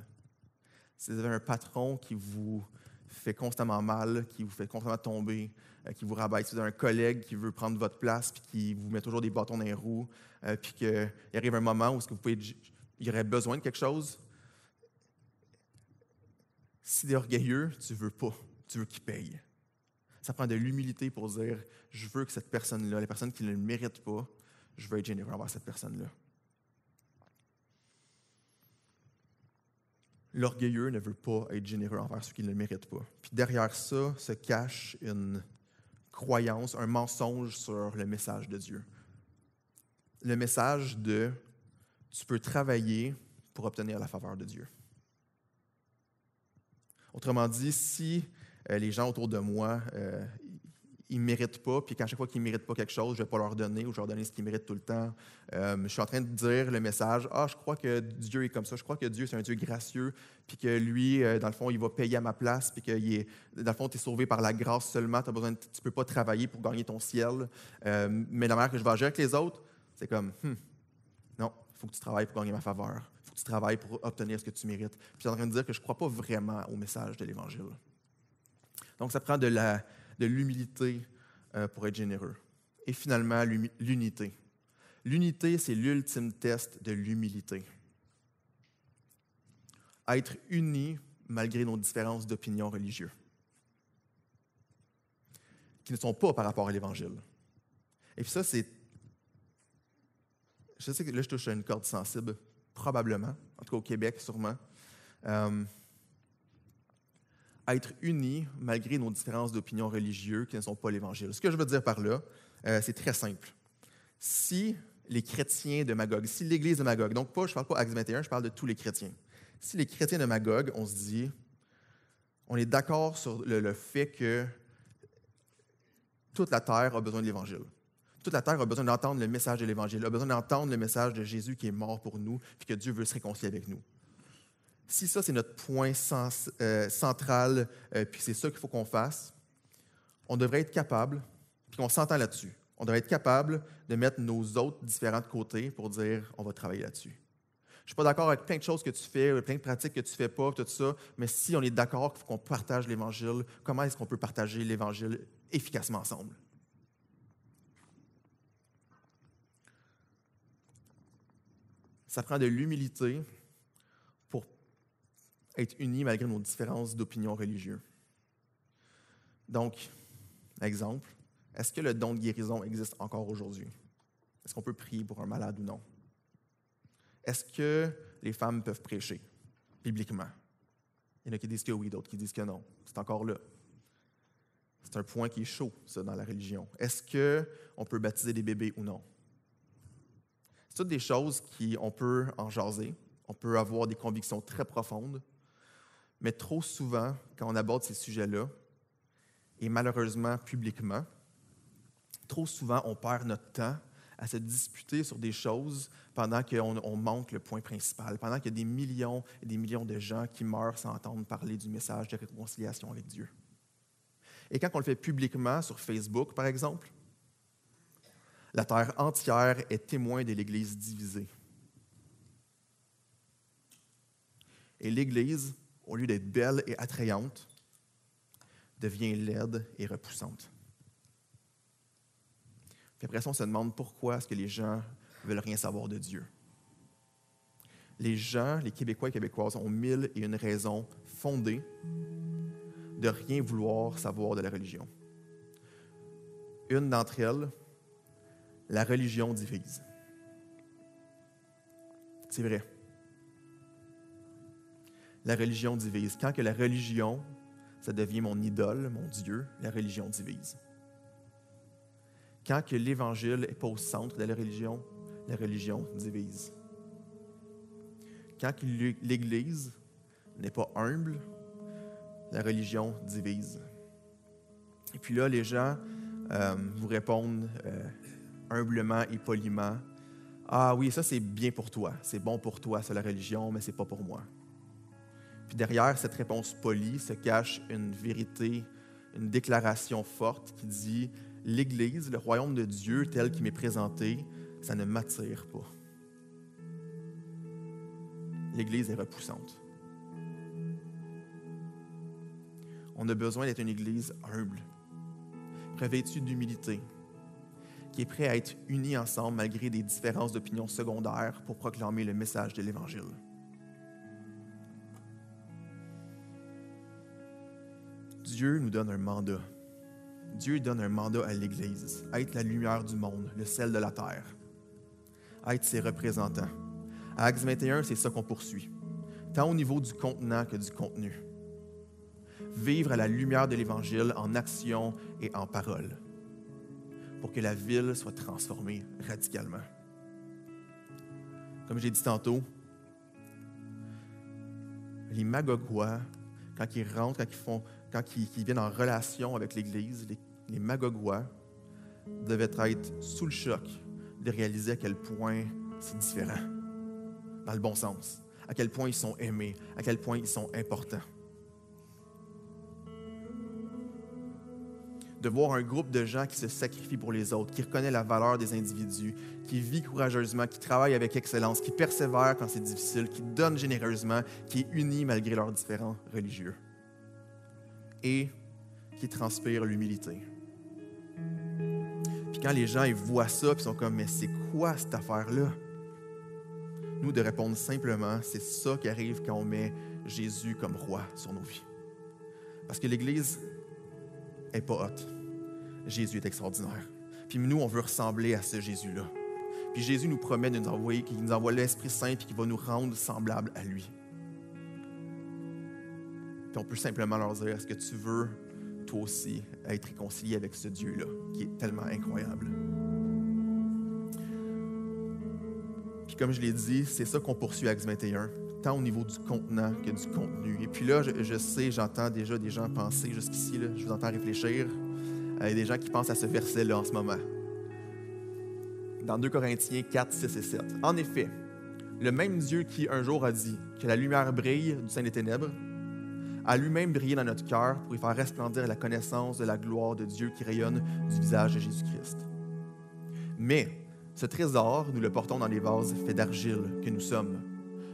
Si vous avez un patron qui vous fait constamment mal, qui vous fait constamment tomber, euh, qui vous rabaisse, si vous avez un collègue qui veut prendre votre place, puis qui vous met toujours des bâtons dans les roues, euh, puis qu'il arrive un moment où -ce que vous il y aurait besoin de quelque chose, si tu orgueilleux, tu veux pas, tu veux qu'il paye. Ça prend de l'humilité pour dire, je veux que cette personne-là, les personnes qui ne le méritent pas, je veux être généreux envers cette personne-là. L'orgueilleux ne veut pas être généreux envers ceux qui ne le méritent pas. Puis derrière ça se cache une croyance, un mensonge sur le message de Dieu. Le message de tu peux travailler pour obtenir la faveur de Dieu. Autrement dit, si euh, les gens autour de moi euh, ils ne méritent pas, puis qu'à chaque fois qu'ils ne méritent pas quelque chose, je ne vais pas leur donner ou je vais leur donner ce qu'ils méritent tout le temps. Euh, je suis en train de dire le message Ah, je crois que Dieu est comme ça, je crois que Dieu, c'est un Dieu gracieux, puis que lui, euh, dans le fond, il va payer à ma place, puis que est, dans le fond, tu es sauvé par la grâce seulement, as besoin tu ne peux pas travailler pour gagner ton ciel. Euh, mais la manière que je vais agir avec les autres, c'est comme hmm, Non, il faut que tu travailles pour gagner ma faveur, il faut que tu travailles pour obtenir ce que tu mérites. Puis je suis en train de dire que je ne crois pas vraiment au message de l'Évangile. Donc, ça prend de la de l'humilité euh, pour être généreux. Et finalement, l'unité. L'unité, c'est l'ultime test de l'humilité. Être unis malgré nos différences d'opinion religieuse, qui ne sont pas par rapport à l'Évangile. Et ça, c'est... Je sais que là, je touche à une corde sensible, probablement, en tout cas au Québec, sûrement. Euh, à être unis malgré nos différences d'opinion religieuses qui ne sont pas l'Évangile. Ce que je veux dire par là, euh, c'est très simple. Si les chrétiens de Magog, si l'Église de Magog, donc pas, je ne parle pas Acte 21, je parle de tous les chrétiens. Si les chrétiens de Magog, on se dit, on est d'accord sur le, fait que toute la terre a besoin de l'Évangile. Toute la terre a besoin d'entendre le message de l'Évangile, a besoin d'entendre le message de Jésus qui est mort pour nous, et que Dieu veut se réconcilier avec nous si ça, c'est notre point euh, central, euh, puis c'est ça qu'il faut qu'on fasse, on devrait être capable, puis on s'entend là-dessus, on devrait être capable de mettre nos autres différents côtés pour dire on va travailler là-dessus. Je ne suis pas d'accord avec plein de choses que tu fais, euh, plein de pratiques que tu ne fais pas, tout ça, mais si on est d'accord qu'il faut qu'on partage l'Évangile, comment est-ce qu'on peut partager l'Évangile efficacement ensemble? Ça prend de l'humilité, être unis malgré nos différences d'opinion religieuse. Donc, exemple, est-ce que le don de guérison existe encore aujourd'hui? Est-ce qu'on peut prier pour un malade ou non? Est-ce que les femmes peuvent prêcher publiquement? Il y en a qui disent que oui, d'autres qui disent que non. C'est encore là. C'est un point qui est chaud, ça, dans la religion. Est-ce qu'on peut baptiser des bébés ou non? C'est toutes des choses qui on peut en jaser. On peut avoir des convictions très profondes mais trop souvent, quand on aborde ces sujets-là, et malheureusement publiquement, trop souvent, on perd notre temps à se disputer sur des choses pendant qu'on on manque le point principal, pendant qu'il y a des millions et des millions de gens qui meurent sans entendre parler du message de réconciliation avec Dieu. Et quand on le fait publiquement sur Facebook, par exemple, la terre entière est témoin de l'Église divisée. Et l'Église, au lieu d'être belle et attrayante, devient laide et repoussante. après ça, on se demande pourquoi est-ce que les gens veulent rien savoir de Dieu. Les gens, les Québécois et Québécoises, ont mille et une raisons fondées de rien vouloir savoir de la religion. Une d'entre elles, la religion divise. C'est vrai la religion divise. Quand que la religion, ça devient mon idole, mon Dieu, la religion divise. Quand que l'Évangile n'est pas au centre de la religion, la religion divise. Quand l'Église n'est pas humble, la religion divise. Et puis là, les gens euh, vous répondent euh, humblement et poliment. Ah oui, ça c'est bien pour toi, c'est bon pour toi, c'est la religion, mais c'est pas pour moi. Puis derrière cette réponse polie se cache une vérité, une déclaration forte qui dit l'Église, le royaume de Dieu tel qu'il m'est présenté, ça ne m'attire pas. L'Église est repoussante. On a besoin d'être une Église humble, revêtue d'humilité, qui est prête à être unie ensemble malgré des différences d'opinion secondaires pour proclamer le message de l'Évangile. Dieu nous donne un mandat. Dieu donne un mandat à l'Église, être la lumière du monde, le sel de la terre, être ses représentants. À 21, c'est ça qu'on poursuit, tant au niveau du contenant que du contenu. Vivre à la lumière de l'Évangile en action et en parole, pour que la ville soit transformée radicalement. Comme j'ai dit tantôt, les Magogois, quand ils rentrent, quand ils font quand ils, viennent en relation avec l'Église, les, les magogois devaient être sous le choc de réaliser à quel point c'est différent, dans le bon sens, à quel point ils sont aimés, à quel point ils sont importants. de voir un groupe de gens qui se sacrifient pour les autres, qui reconnaît la valeur des individus, qui vit courageusement, qui travaille avec excellence, qui persévère quand c'est difficile, qui donne généreusement, qui est uni malgré leurs différents religieux et qui transpire l'humilité. Puis quand les gens ils voient ça, ils sont comme, mais c'est quoi cette affaire-là? Nous, de répondre simplement, c'est ça qui arrive quand on met Jésus comme roi sur nos vies. Parce que l'Église n'est pas haute. Jésus est extraordinaire. Puis nous, on veut ressembler à ce Jésus-là. Puis Jésus nous promet de nous envoyer, qu'il nous envoie l'Esprit Saint puis qu'il va nous rendre semblables à lui. Puis on peut simplement leur dire, est-ce que tu veux, toi aussi, être réconcilié avec ce Dieu-là, qui est tellement incroyable? Puis comme je l'ai dit, c'est ça qu'on poursuit Acts 21, tant au niveau du contenant que du contenu. Et puis là, je, je sais, j'entends déjà des gens penser jusqu'ici, je vous entends réfléchir. Euh, il y a des gens qui pensent à ce verset-là en ce moment. Dans 2 Corinthiens 4, 6 et 7. En effet, le même Dieu qui un jour a dit que la lumière brille du sein des ténèbres à lui-même briller dans notre cœur pour y faire resplendir la connaissance de la gloire de Dieu qui rayonne du visage de Jésus-Christ. Mais ce trésor, nous le portons dans les vases faits d'argile que nous sommes,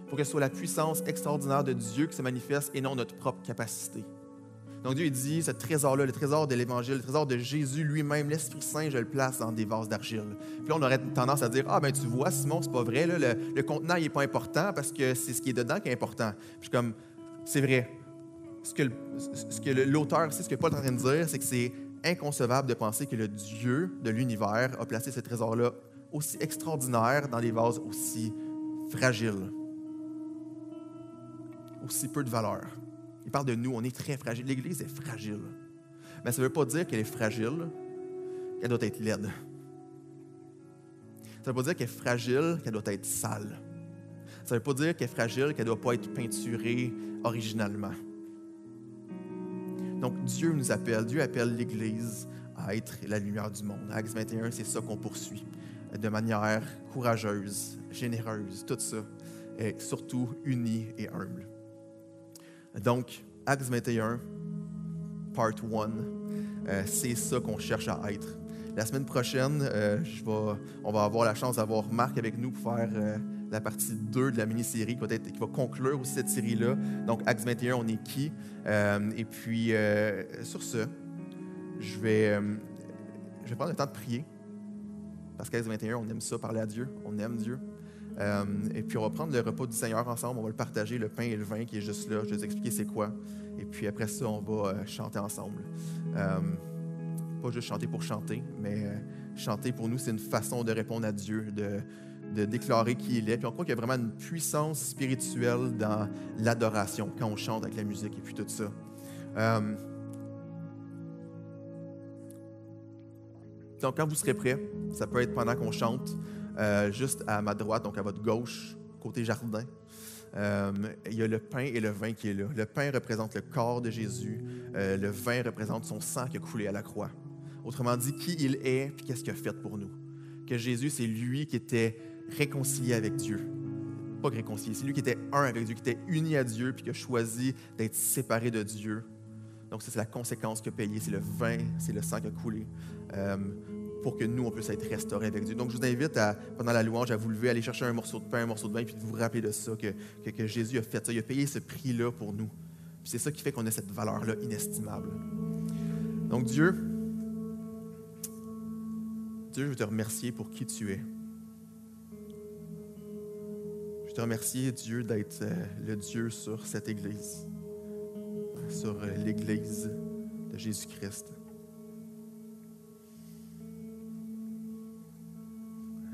pour que ce soit la puissance extraordinaire de Dieu qui se manifeste et non notre propre capacité. Donc Dieu dit, ce trésor-là, le trésor de l'Évangile, le trésor de Jésus lui-même, l'Esprit Saint, je le place dans des vases d'argile. Puis là, on aurait tendance à dire, ah ben tu vois, Simon, c'est pas vrai, le, le, contenant, il n'est pas important parce que c'est ce qui est dedans qui est important. Puis je comme, c'est vrai, ce que, l'auteur sait, ce que Paul est en train de dire, c'est que c'est inconcevable de penser que le Dieu de l'univers a placé ce trésor-là aussi extraordinaire dans des vases aussi fragiles, aussi peu de valeur. Il parle de nous, on est très fragile. L'Église est fragile. Mais ça ne veut pas dire qu'elle est fragile, qu'elle doit être laide. Ça ne veut pas dire qu'elle est fragile, qu'elle doit être sale. Ça ne veut pas dire qu'elle est fragile, qu'elle ne doit pas être peinturée originalement. Donc Dieu nous appelle, Dieu appelle l'Église à être la lumière du monde. Acts 21, c'est ça qu'on poursuit de manière courageuse, généreuse, tout ça, et surtout unie et humble. Donc, Acts 21, part 1, euh, c'est ça qu'on cherche à être la semaine prochaine, euh, on va avoir la chance d'avoir Marc avec nous pour faire euh, la partie 2 de la mini-série qui va, conclure aussi cette série-là. Donc, AXE 21, on est qui? Euh, et puis, sur ce, je vais, prendre le temps de prier. Parce qu'AXE 21, on aime ça, parler à Dieu. On aime Dieu. et puis, on va prendre le repas du Seigneur ensemble. On va le partager, le pain et le vin qui est juste là. Je vais vous expliquer c'est quoi. Et puis, après ça, on va chanter ensemble pas juste chanter pour chanter, mais euh, chanter pour nous, c'est une façon de répondre à Dieu, de, de déclarer qui il est. Puis on croit qu'il y a vraiment une puissance spirituelle dans l'adoration, quand on chante avec la musique et puis tout ça. Euh, donc, quand vous serez prêts, ça peut être pendant qu'on chante, euh, juste à ma droite, donc à votre gauche, côté jardin, il y a le pain et le vin qui est là. Le pain représente le corps de Jésus, le vin représente son sang qui a coulé à la croix. Autrement dit, qui il est et qu'est-ce qu'il a fait pour nous. Que Jésus, c'est lui qui était réconcilié avec Dieu. Pas réconcilié, c'est lui qui était un avec Dieu, qui était uni à Dieu puis qui a choisi d'être séparé de Dieu. Donc, c'est la conséquence qu'il a payée, c'est le vin, c'est le sang qui a coulé. Euh, pour que nous, on puisse être restaurés avec Dieu. Donc, je vous invite, à, pendant la louange, à vous lever, à aller chercher un morceau de pain, un morceau de vin, puis de vous rappeler de ça, que, que, que Jésus a fait ça. Il a payé ce prix-là pour nous. Puis c'est ça qui fait qu'on a cette valeur-là inestimable. Donc, Dieu, Dieu, je veux te remercier pour qui tu es. Je te remercie, Dieu, d'être euh, le Dieu sur cette Église, sur euh, l'Église de Jésus-Christ.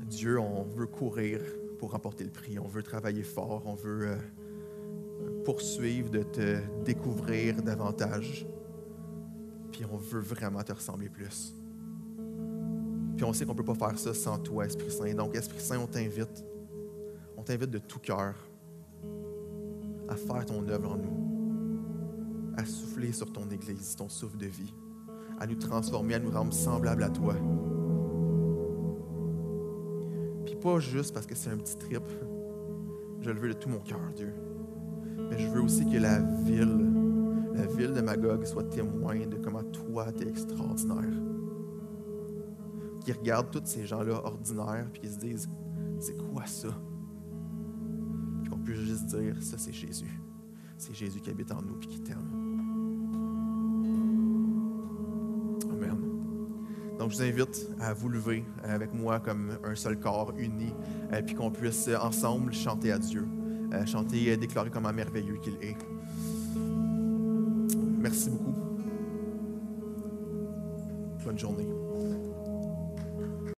Dieu, on veut courir pour remporter le prix, on veut travailler fort, on veut euh, poursuivre de te découvrir davantage, puis on veut vraiment te ressembler plus. Puis on sait qu'on ne peut pas faire ça sans toi, Esprit Saint. Donc, Esprit Saint, on t'invite. On t'invite de tout cœur à faire ton œuvre en nous, à souffler sur ton Église, ton souffle de vie, à nous transformer, à nous rendre semblables à toi. Puis pas juste parce que c'est un petit trip. Je le veux de tout mon cœur, Dieu. Mais je veux aussi que la ville, la ville de Magog soit témoin de comment toi, tu es extraordinaire qui regardent tous ces gens-là ordinaires, puis qui se disent, c'est quoi ça? Puis qu'on puisse juste dire, ça c'est Jésus. C'est Jésus qui habite en nous, puis qui t'aime. Amen. Donc, je vous invite à vous lever avec moi comme un seul corps uni, euh, puis qu'on puisse ensemble chanter à Dieu, euh, chanter et déclarer comment merveilleux qu'il est.